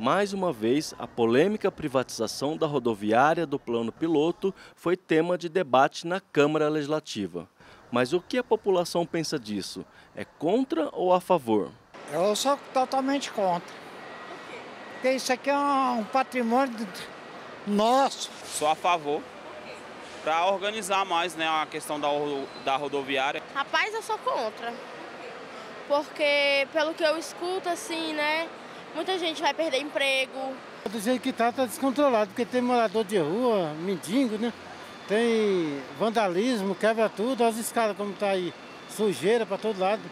Mais uma vez, a polêmica privatização da rodoviária do plano piloto foi tema de debate na Câmara Legislativa. Mas o que a população pensa disso? É contra ou a favor? Eu sou totalmente contra. Porque isso aqui é um patrimônio nosso. Sou a favor para organizar mais né, a questão da, da rodoviária. Rapaz, eu sou contra. Porque, pelo que eu escuto, assim, né? muita gente vai perder emprego. Tá Do jeito que está, está descontrolado, porque tem morador de rua, mendigo, né? Tem vandalismo, quebra tudo, as escadas como está aí, sujeira para todo lado.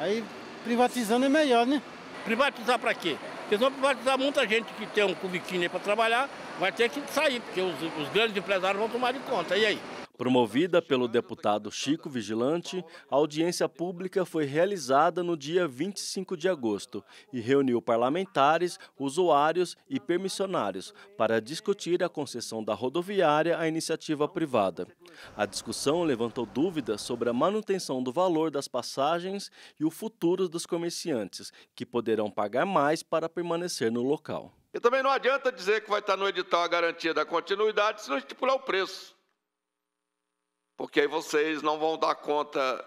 Aí privatizando é melhor, né? Privatizar para quê? Porque vão privatizar muita gente que tem um cubiquinho aí para trabalhar, vai ter que sair, porque os, os grandes empresários vão tomar de conta. E aí? Promovida pelo deputado Chico Vigilante, a audiência pública foi realizada no dia 25 de agosto e reuniu parlamentares, usuários e permissionários para discutir a concessão da rodoviária à iniciativa privada. A discussão levantou dúvidas sobre a manutenção do valor das passagens e o futuro dos comerciantes, que poderão pagar mais para permanecer no local. E também não adianta dizer que vai estar no edital a garantia da continuidade se não estipular o preço. Porque aí vocês não vão dar conta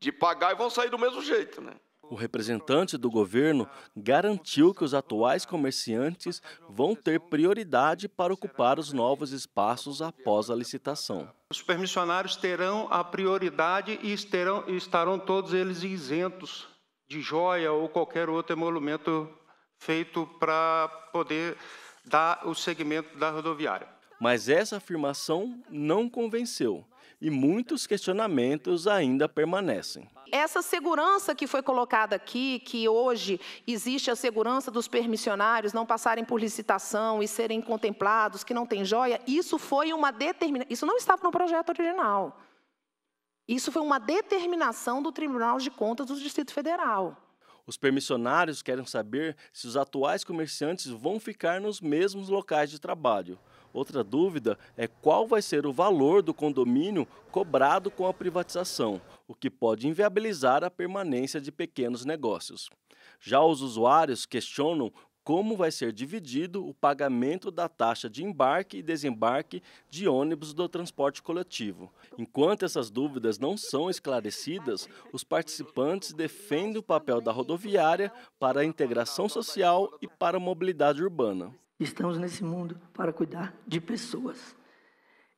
de pagar e vão sair do mesmo jeito, né? O representante do governo garantiu que os atuais comerciantes vão ter prioridade para ocupar os novos espaços após a licitação. Os permissionários terão a prioridade e estarão, estarão todos eles isentos de joia ou qualquer outro emolumento feito para poder dar o segmento da rodoviária. Mas essa afirmação não convenceu e muitos questionamentos ainda permanecem. Essa segurança que foi colocada aqui, que hoje existe a segurança dos permissionários não passarem por licitação e serem contemplados, que não tem joia, isso foi uma determinação. Isso não estava no projeto original. Isso foi uma determinação do Tribunal de Contas do Distrito Federal. Os permissionários querem saber se os atuais comerciantes vão ficar nos mesmos locais de trabalho. Outra dúvida é qual vai ser o valor do condomínio cobrado com a privatização, o que pode inviabilizar a permanência de pequenos negócios. Já os usuários questionam como vai ser dividido o pagamento da taxa de embarque e desembarque de ônibus do transporte coletivo. Enquanto essas dúvidas não são esclarecidas, os participantes defendem o papel da rodoviária para a integração social e para a mobilidade urbana. Estamos nesse mundo para cuidar de pessoas.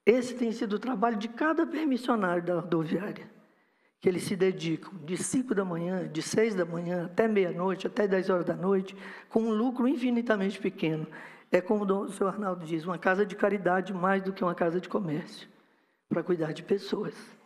Esse tem sido o trabalho de cada permissionário da rodoviária, que eles se dedicam de 5 da manhã, de 6 da manhã, até meia-noite, até 10 horas da noite, com um lucro infinitamente pequeno. É como o senhor Arnaldo diz, uma casa de caridade mais do que uma casa de comércio, para cuidar de pessoas.